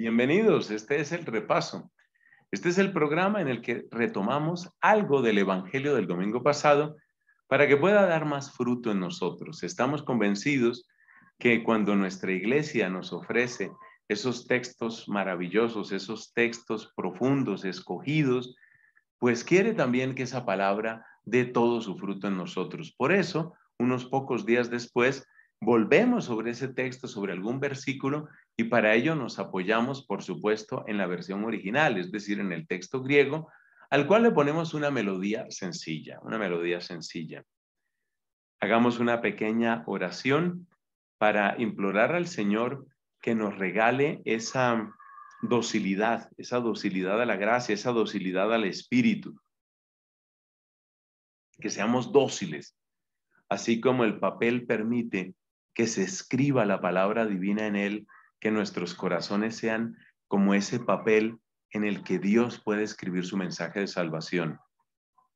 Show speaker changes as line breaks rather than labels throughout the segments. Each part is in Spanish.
Bienvenidos, este es el repaso. Este es el programa en el que retomamos algo del Evangelio del domingo pasado para que pueda dar más fruto en nosotros. Estamos convencidos que cuando nuestra iglesia nos ofrece esos textos maravillosos, esos textos profundos, escogidos, pues quiere también que esa palabra dé todo su fruto en nosotros. Por eso, unos pocos días después, volvemos sobre ese texto, sobre algún versículo, y para ello nos apoyamos, por supuesto, en la versión original, es decir, en el texto griego, al cual le ponemos una melodía sencilla, una melodía sencilla. Hagamos una pequeña oración para implorar al Señor que nos regale esa docilidad, esa docilidad a la gracia, esa docilidad al Espíritu. Que seamos dóciles, así como el papel permite que se escriba la palabra divina en él, que nuestros corazones sean como ese papel en el que Dios puede escribir su mensaje de salvación,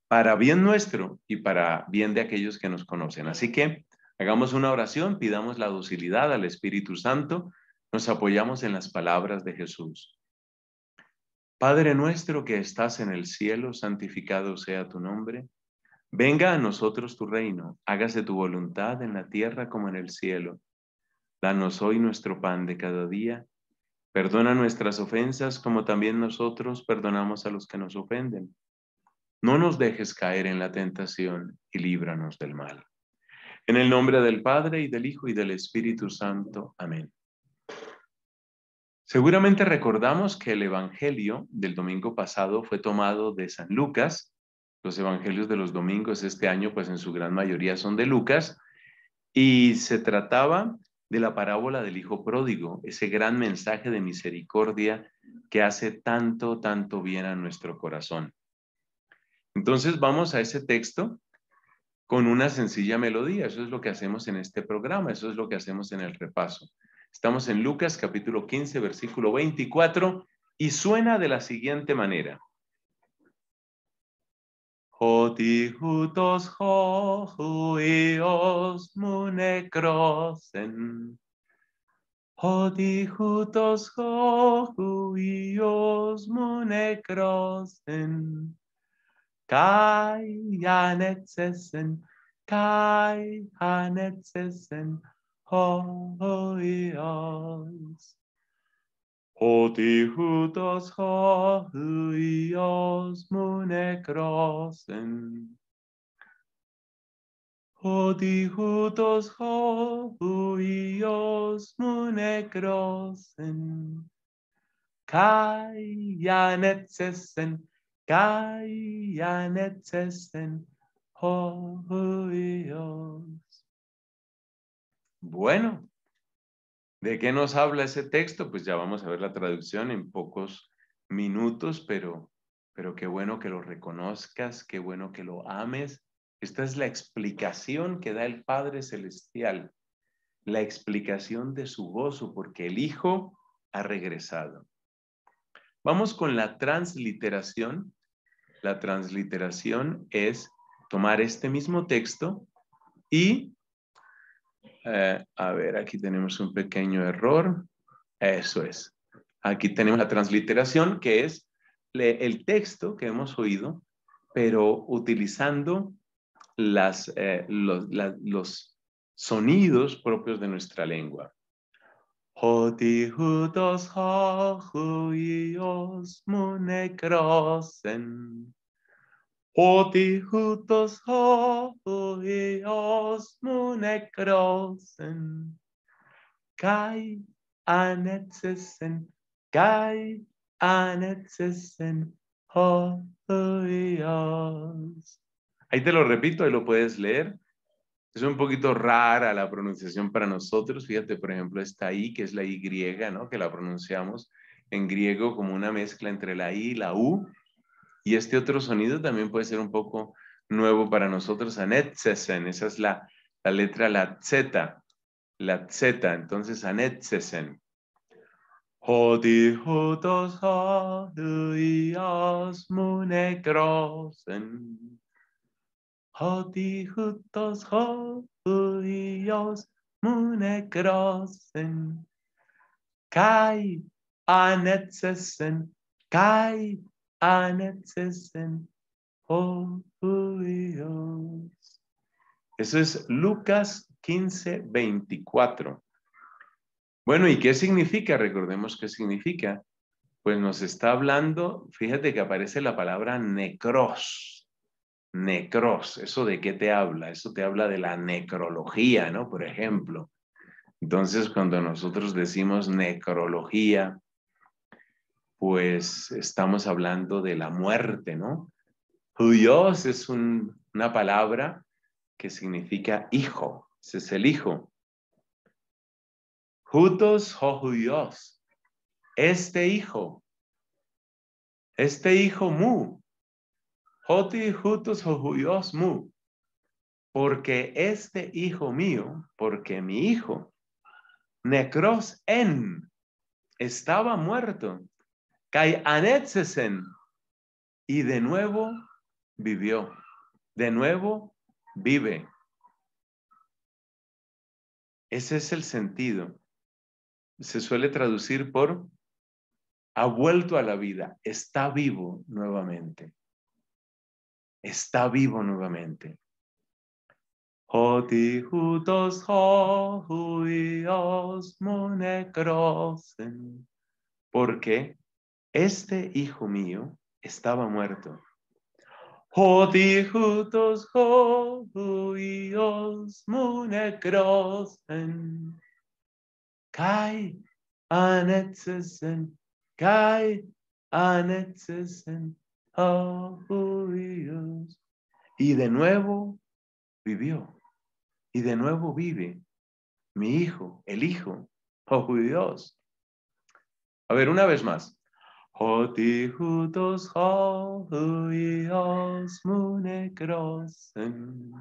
para bien nuestro y para bien de aquellos que nos conocen. Así que hagamos una oración, pidamos la docilidad al Espíritu Santo, nos apoyamos en las palabras de Jesús. Padre nuestro que estás en el cielo, santificado sea tu nombre. Venga a nosotros tu reino, hágase tu voluntad en la tierra como en el cielo. Danos hoy nuestro pan de cada día. Perdona nuestras ofensas como también nosotros perdonamos a los que nos ofenden. No nos dejes caer en la tentación y líbranos del mal. En el nombre del Padre y del Hijo y del Espíritu Santo. Amén. Seguramente recordamos que el Evangelio del domingo pasado fue tomado de San Lucas los evangelios de los domingos este año, pues en su gran mayoría son de Lucas, y se trataba de la parábola del Hijo Pródigo, ese gran mensaje de misericordia que hace tanto, tanto bien a nuestro corazón. Entonces vamos a ese texto con una sencilla melodía. Eso es lo que hacemos en este programa, eso es lo que hacemos en el repaso. Estamos en Lucas capítulo 15, versículo 24, y suena de la siguiente manera. ότι
ούτως χώχου Υιός μου νεκρόσεν, ότι ούτως χώχου Υιός μου νεκρόσεν, καί ἀνετσέσεν, καί ἀνετσέσεν ο Υιός. O ti ho halios mune crossen. O ho judas halios mune crossen. ho
Bueno. ¿De qué nos habla ese texto? Pues ya vamos a ver la traducción en pocos minutos, pero, pero qué bueno que lo reconozcas, qué bueno que lo ames. Esta es la explicación que da el Padre Celestial, la explicación de su gozo, porque el Hijo ha regresado. Vamos con la transliteración. La transliteración es tomar este mismo texto y eh, a ver, aquí tenemos un pequeño error. Eso es. Aquí tenemos la transliteración, que es el texto que hemos oído, pero utilizando eh, los, los, sonidos propios de nuestra lengua.
Hoti hutos kai anetsesen,
kai
Ahí
te lo repito, ahí lo puedes leer. Es un poquito rara la pronunciación para nosotros. Fíjate, por ejemplo, esta I, que es la Y, ¿no? Que la pronunciamos en griego como una mezcla entre la I y la U y este otro sonido también puede ser un poco nuevo para nosotros, anetzesen, esa es la, letra, la Z, la Z, entonces anetzesen.
Hodi hudos hodui osmunegrosen. Hodi os, hodui osmunegrosen. Kai anetzesen, kai
eso es Lucas 15, 24. Bueno, ¿y qué significa? Recordemos qué significa. Pues nos está hablando, fíjate que aparece la palabra necros. Necros, ¿eso de qué te habla? Eso te habla de la necrología, ¿no? Por ejemplo. Entonces, cuando nosotros decimos necrología, pues estamos hablando de la muerte, ¿no? Huyos es una palabra que significa hijo, ese es el hijo. Jutos o este hijo, este hijo mu, Joti Jutos mu, porque este hijo mío, porque mi hijo, necros en, estaba muerto y de nuevo vivió. De nuevo vive. Ese es el sentido. Se suele traducir por ha vuelto a la vida, está vivo nuevamente. Está vivo nuevamente.
¿Por qué? Este hijo mío estaba muerto. Jodijutos jodios munecrosen. Kai anetzesen. Kai anetzesen. Oh, judíos.
Y de nuevo vivió. Y de nuevo vive. Mi hijo, el hijo, oh Dios. A ver, una vez más. Hoti hudos
hoi osmune grossen.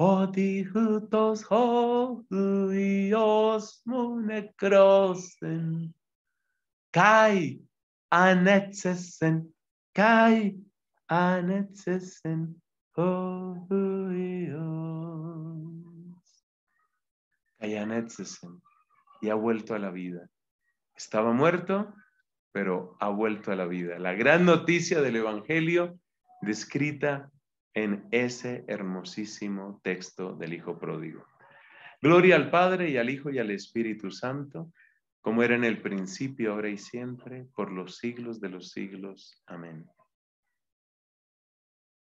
Hoti hudos hoi osmune Kai anetsesen kai Kai
anetsesen y ha vuelto a la vida. Estaba muerto pero ha vuelto a la vida. La gran noticia del Evangelio descrita en ese hermosísimo texto del Hijo Pródigo. Gloria al Padre y al Hijo y al Espíritu Santo, como era en el principio, ahora y siempre, por los siglos de los siglos. Amén.